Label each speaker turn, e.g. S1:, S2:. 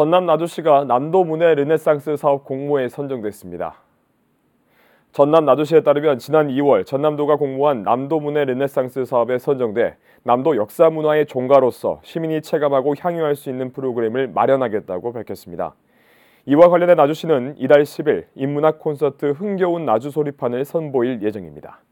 S1: 전남 나주시가 남도문해 르네상스 사업 공모에 선정됐습니다. 전남 나주시에 따르면 지난 2월 전남도가 공모한 남도문해 르네상스 사업에 선정돼 남도 역사문화의 종가로서 시민이 체감하고 향유할 수 있는 프로그램을 마련하겠다고 밝혔습니다. 이와 관련해 나주시는 이달 10일 인문학 콘서트 흥겨운 나주 소리판을 선보일 예정입니다.